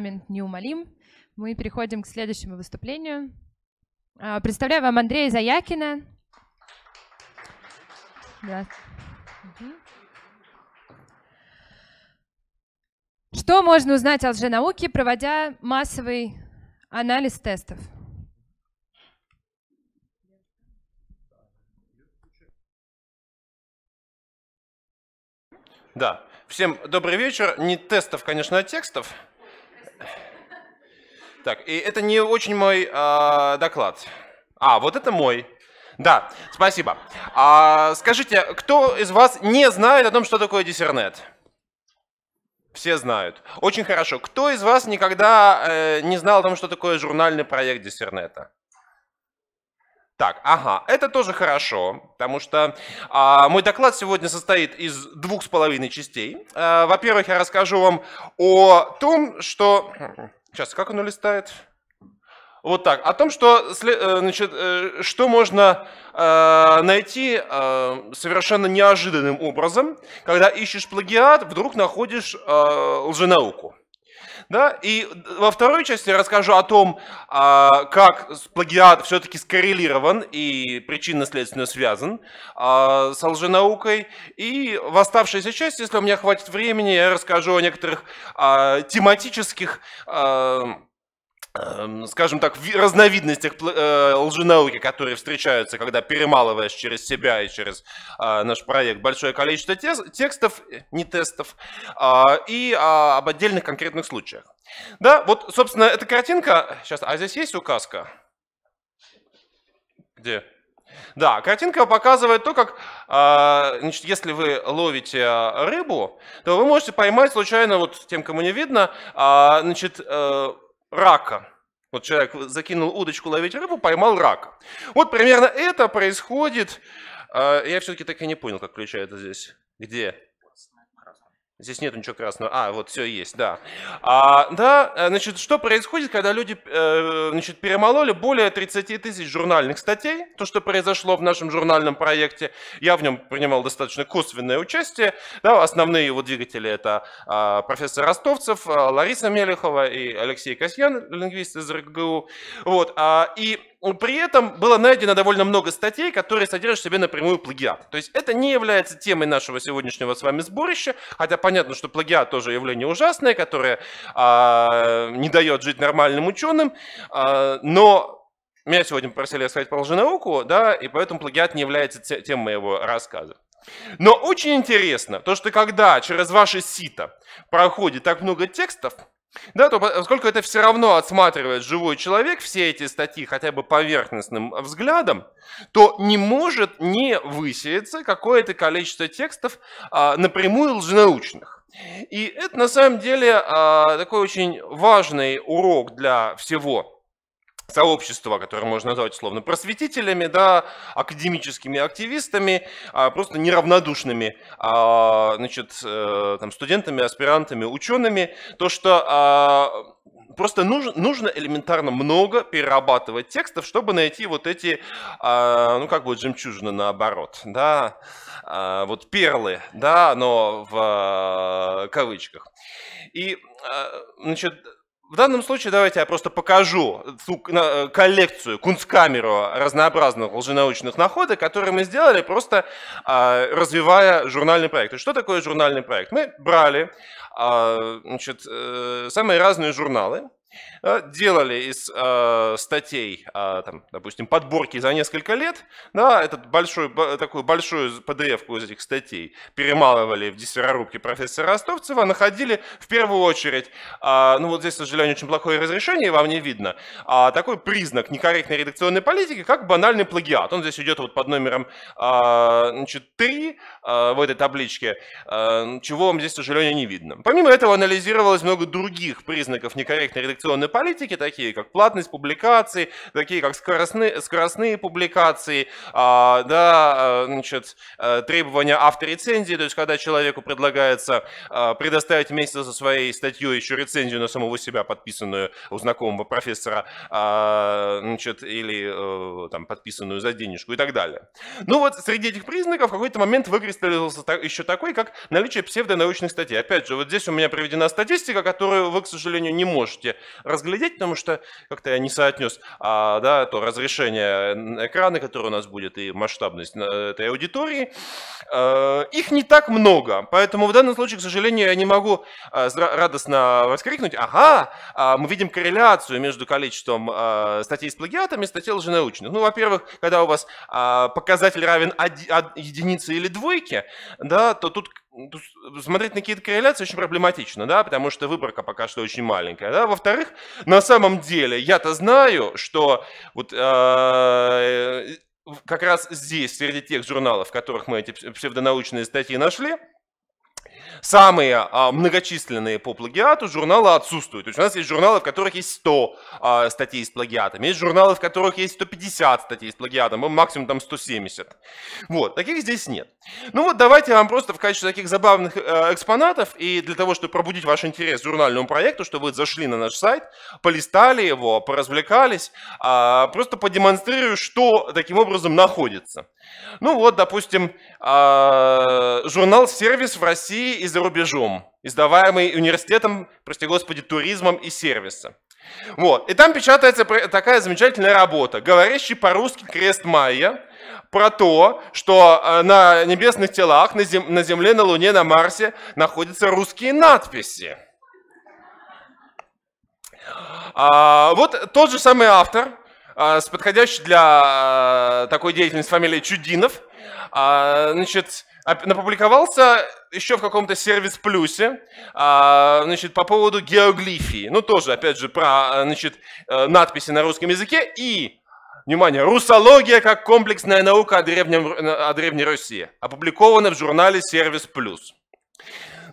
фундамент неумолим. Мы переходим к следующему выступлению. А, представляю вам Андрея Заякина. Да. Что можно узнать о лженауке, проводя массовый анализ тестов? Да. Всем добрый вечер. Не тестов, конечно, а текстов. Так, и это не очень мой э, доклад. А, вот это мой. Да, спасибо. А, скажите, кто из вас не знает о том, что такое диссернет? Все знают. Очень хорошо. Кто из вас никогда э, не знал о том, что такое журнальный проект диссернета? Так, ага, это тоже хорошо, потому что а, мой доклад сегодня состоит из двух с половиной частей. А, во-первых, я расскажу вам о том, что Сейчас, как оно листает? Вот так. О том, что, э, значит, э, что можно э, найти совершенно неожиданным образом, когда ищешь плагиат, вдруг находишь лженауку. Да? И во второй части я расскажу о том, а, как плагиат все-таки скоррелирован и причинно-следственно связан а, с лженаукой. И в оставшейся части, если у меня хватит времени, я расскажу о некоторых а, тематических Эм, скажем так, в разновидностях э, лженауки, которые встречаются, когда перемалываешь через себя и через э, наш проект большое количество текстов, э, не тестов, а, и а, об отдельных конкретных случаях. Да, вот, собственно, эта картинка... Сейчас, а здесь есть указка? Где? Да, картинка показывает то, как, а, значит, если вы ловите рыбу, то вы можете поймать случайно, вот тем, кому не видно, значит, рака. Вот человек закинул удочку ловить рыбу, поймал рака. Вот примерно это происходит. А, я все-таки так и не понял, как ключа это здесь. Где? Здесь нет ничего красного. А, вот все есть, да. А, да, э, значит, что происходит, когда люди э, значит, перемололи более 30 тысяч журнальных статей, то, что произошло в нашем журнальном проекте. Я в нем принимал достаточно косвенное участие. Да, основные его двигатели это а, профессор Ростовцев, э, Лариса Мелехова и Алексей Касьян, лингвист из РГУ. Вот, а и при этом было найдено довольно много статей, которые содержат в себе напрямую плагиат. То есть это не является темой нашего сегодняшнего с вами сборища, хотя понятно, что плагиат тоже явление ужасное, которое а, не дает жить нормальным ученым, а, но меня сегодня просили рассказать про лженауку, да, и поэтому плагиат не является темой моего рассказа. Но очень интересно то, что когда через ваше сито проходит так много текстов, да, то поскольку это все равно отсматривает живой человек, все эти статьи хотя бы поверхностным взглядом, то не может не высеяться какое-то количество текстов а, напрямую лженаучных. И это на самом деле а, такой очень важный урок для всего сообщества, которое можно назвать словно просветителями, да, академическими активистами, а просто неравнодушными а, значит, э, там, студентами, аспирантами, учеными, то, что а, просто нужно, нужно элементарно много перерабатывать текстов, чтобы найти вот эти, а, ну как будет жемчужина наоборот, да, а, вот перлы, да, но в а, кавычках. И, а, значит, в данном случае давайте я просто покажу ту э, коллекцию, кунсткамеру разнообразных лженаучных находок, которые мы сделали, просто а, развивая журнальный проект. И что такое журнальный проект? Мы брали а, значит, э, самые разные журналы, Э, делали из э, статей, э, там, допустим, подборки за несколько лет, да, этот большой, б, такую большую pdf из этих статей перемалывали в диссерорубке профессора Ростовцева, находили в первую очередь, э, ну вот здесь, к сожалению, очень плохое разрешение, вам не видно, э, такой признак некорректной редакционной политики, как банальный плагиат. Он здесь идет вот под номером э, значит, 3 э, в этой табличке, э, чего вам здесь, к сожалению, не видно. Помимо этого анализировалось много других признаков некорректной редакционной редакционной политики, такие как платность публикаций, такие как скоростные, скоростные публикации, а, да, э, значит, э, требования авторецензии, то есть когда человеку предлагается э, предоставить вместе со своей статьей еще рецензию на самого себя, подписанную у знакомого профессора, а, значит, или там, подписанную за денежку и так далее. Ну вот среди этих признаков в какой-то момент выкристаллизовался еще такой, как наличие псевдонаучных статей. Опять же, вот здесь у меня приведена статистика, которую вы, к сожалению, не можете разглядеть, потому что как-то я не соотнес а, да, то разрешение экрана, которое у нас будет, и масштабность э, этой аудитории. Э, их не так много, поэтому в данном случае, к сожалению, я не могу э, радостно воскликнуть, ага, а, мы видим корреляцию между количеством э, статей с плагиатами и статей лженаучных. Ну, во-первых, когда у вас а, показатель равен единице или двойке, да, то тут Э, смотреть на какие-то корреляции очень проблематично, да, потому что выборка пока что очень маленькая, да. Во-вторых, на самом деле я-то знаю, что вот э, э, как раз здесь, среди тех журналов, в которых мы эти псевдонаучные статьи нашли, Самые а, многочисленные по плагиату журналы отсутствуют. То есть у нас есть журналы, в которых есть 100 а, статей с плагиатом, есть журналы, в которых есть 150 статей с плагиатом, а максимум там 170. Вот, таких здесь нет. Ну вот давайте я вам просто в качестве таких забавных э, экспонатов и для того, чтобы пробудить ваш интерес к журнальному проекту, чтобы вы зашли на наш сайт, полистали его, поразвлекались, э, просто подемонстрирую, что таким образом находится. Ну вот, допустим, э, журнал «Сервис в России» из за рубежом, издаваемый университетом, прости господи, туризмом и сервисом. Вот. И там печатается такая замечательная работа, говорящий по-русски крест Майя, про то, что э, на небесных телах, на, зем, на Земле, на Луне, на Марсе находятся русские надписи. А, вот тот же самый автор а, с подходящей для а, такой деятельности фамилией Чудинов. А, значит, напубликовался еще в каком-то сервис плюсе, значит, по поводу геоглифии. Ну, тоже, опять же, про, значит, э, надписи на русском языке и Внимание, русология как комплексная наука о, древнем, э, о древней России. Опубликовано в журнале «Сервис Плюс».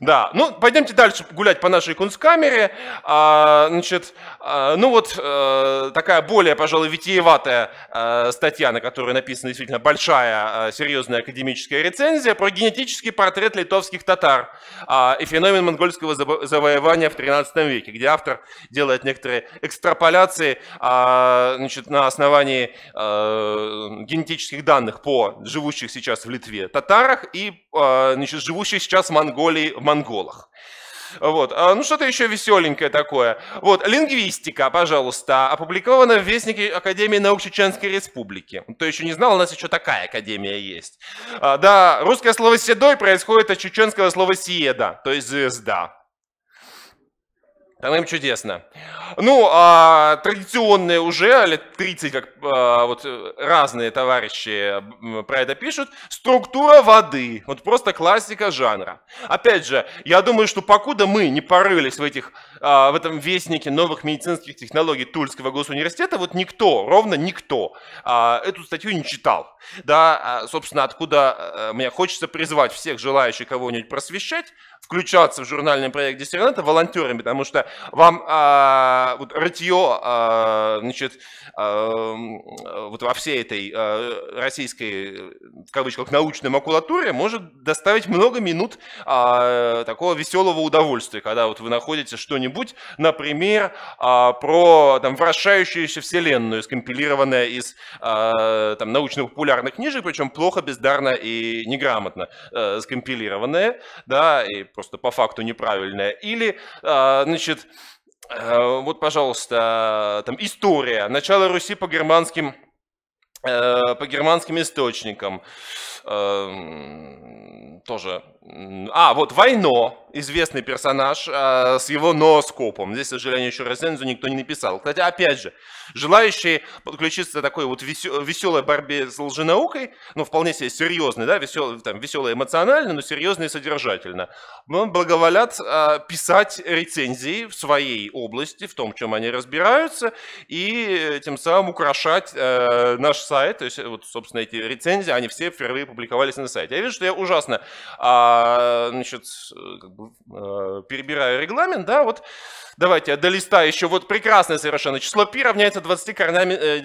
Да, ну пойдемте дальше гулять по нашей кунсткамере. А, значит, а, ну вот э, такая более, пожалуй, витиеватая э, статья, на которой написана действительно большая, э, серьезная академическая рецензия про генетический портрет литовских татар а, и феномен монгольского завоевания в 13 веке, где автор делает некоторые экстраполяции а, значит, на основании генетических данных по живущих сейчас в Литве татарах и а, значит, живущих сейчас в Монголии, в Монголах. Вот. А, ну, что-то еще веселенькое такое. Вот, лингвистика, пожалуйста, опубликована в Вестнике Академии наук Чеченской Республики. Кто еще не знал, у нас еще такая академия есть. А, да, русское слово «седой» происходит от чеченского слова «съеда», то есть «звезда». Там им чудесно. Ну, а, традиционные уже, лет 30, как а, вот э, разные товарищи про это пишут, структура воды. Вот просто классика жанра. Опять же, я думаю, что покуда мы не порылись в, этих, а, в этом вестнике новых медицинских технологий Тульского госуниверситета, вот никто, ровно никто а, эту статью не читал. Да, а, собственно, откуда а, мне хочется призвать всех желающих кого-нибудь просвещать, включаться в журнальный проект диссерната волонтерами, потому что вам а, вот, рытье а, значит, а, вот во всей этой а, российской, в кавычках, научной макулатуре может доставить много минут а, такого веселого удовольствия, когда вот вы находите что-нибудь, например, а, про там, вращающуюся вселенную, скомпилированное из а, там, научно-популярных книжек, причем плохо, бездарно и неграмотно а, э, скомпилированное, да, и просто по факту неправильная, или, а, значит, э, вот, пожалуйста, там история, начало Руси по германским э, по германским источникам э, тоже а, вот Войно, известный персонаж э, с его носкопом. Здесь, к сожалению, еще рецензию никто не написал. Кстати, опять же, желающие подключиться к такой вот весел, веселой борьбе с лженаукой, ну, вполне себе серьезной, да, весел, там, веселой эмоционально, но серьезной содержательно, ну, благоволят э, писать рецензии в своей области, в том, в чем они разбираются, и тем самым украшать э, наш сайт. То есть, вот, собственно, эти рецензии, они все впервые публиковались на сайте. Я вижу, что я ужасно... Э, а, значит, э, как бы, э, а, перебирая регламент, да, вот давайте до листа еще, вот прекрасное совершенно число пи равняется 20 корнями э,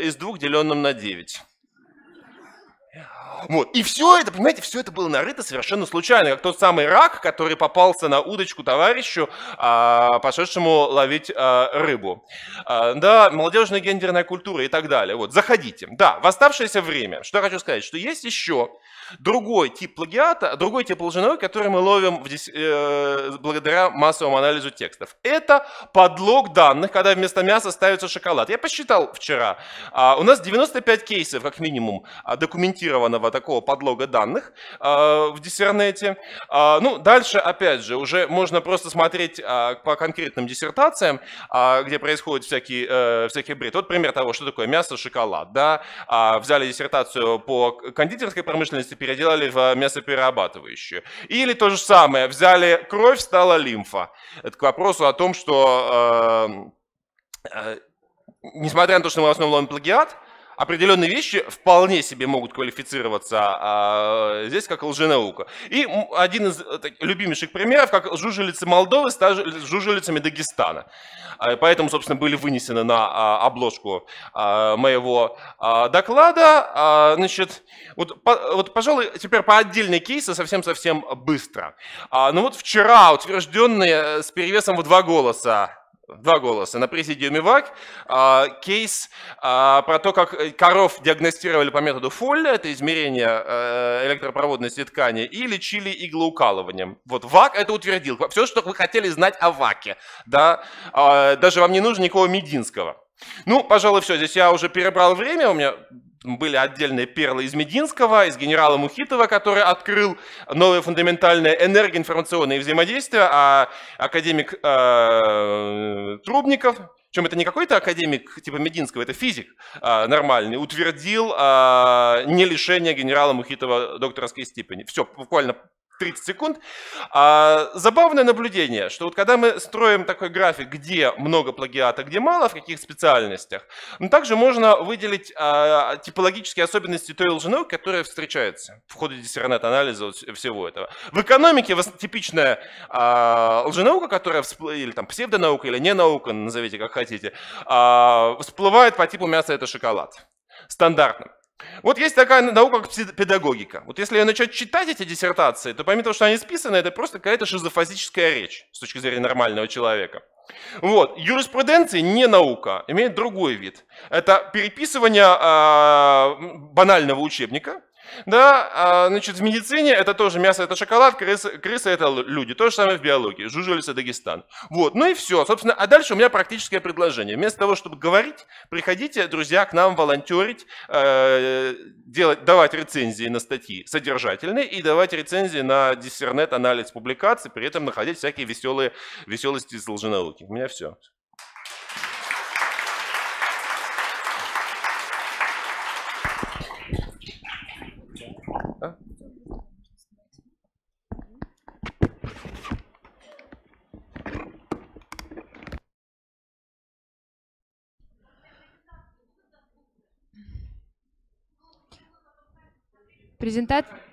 э, из 2 деленным на 9. Вот. И все это, понимаете, все это было нарыто совершенно случайно, как тот самый рак, который попался на удочку товарищу, а, пошедшему ловить а, рыбу. А, да, молодежная гендерная культура и так далее. Вот, заходите. Да, в оставшееся время, что я хочу сказать, что есть еще другой тип плагиата, другой тип лженой, который мы ловим в, э, благодаря массовому анализу текстов. Это подлог данных, когда вместо мяса ставится шоколад. Я посчитал вчера, а, у нас 95 кейсов, как минимум, а, документированного такого подлога данных а, в диссернете. А, ну, дальше, опять же, уже можно просто смотреть а, по конкретным диссертациям, где происходят всякие, э, всякий бред. Вот пример того, что такое мясо, шоколад. Да? Взяли диссертацию по кондитерской промышленности, переделали в мясоперерабатывающую. Или то же самое, взяли кровь, стала лимфа. Это к вопросу о том, что несмотря на то, что мы в основном ловим плагиат, определенные вещи вполне себе могут квалифицироваться а, здесь как лженаука. И один из э, так, любимейших примеров, как жужелицы Молдовы стали жужелицами Дагестана. А, поэтому, собственно, были вынесены на а, обложку а, моего а, доклада. А, значит, вот, по, вот, пожалуй, теперь по отдельной кейсы совсем-совсем быстро. А, ну вот вчера утвержденные э, с перевесом в два голоса Два голоса на президиуме ВАК. А, кейс а, про то, как э, коров диагностировали по методу Фолля, это измерение э, электропроводности ткани, и лечили иглоукалыванием. Вот ВАК это утвердил. Все, что вы хотели знать о ВАКе. Да? А, даже вам не нужно никакого Мединского. Ну, пожалуй, все. Здесь я уже перебрал время, у меня были отдельные перлы из Мединского, из генерала Мухитова, который открыл новое фундаментальное энергоинформационное взаимодействие, а академик э, Трубников, причем это не какой-то академик типа Мединского, это физик э, нормальный, утвердил э, не лишение генерала Мухитова докторской степени. Все, буквально 30 секунд. А, забавное наблюдение, что вот когда мы строим такой график, где много плагиата, где мало, в каких специальностях, но также можно выделить а, типологические особенности той лженауки, которая встречается в ходе диссернет-анализа вот всего этого. В экономике типичная а, лженаука, которая, всплыла, или там псевдонаука, или не наука, назовите как хотите, а, всплывает по типу мяса это шоколад. Стандартным. Вот есть такая наука, как педагогика. Вот если начать читать эти диссертации, то помимо того, что они списаны, это просто какая-то шизофазическая речь с точки зрения нормального человека. Вот. Юриспруденция не наука, имеет другой вид. Это переписывание э, банального учебника, да, а, значит, в медицине это тоже мясо, это шоколад, крысы, крысы это люди. То же самое в биологии. Жужелица Дагестан. Вот, ну и все. Собственно, а дальше у меня практическое предложение. Вместо того, чтобы говорить, приходите, друзья, к нам волонтерить, э, делать, давать рецензии на статьи содержательные и давать рецензии на диссернет, анализ публикаций, при этом находить всякие веселые, веселости из лженауки. У меня все. презентации.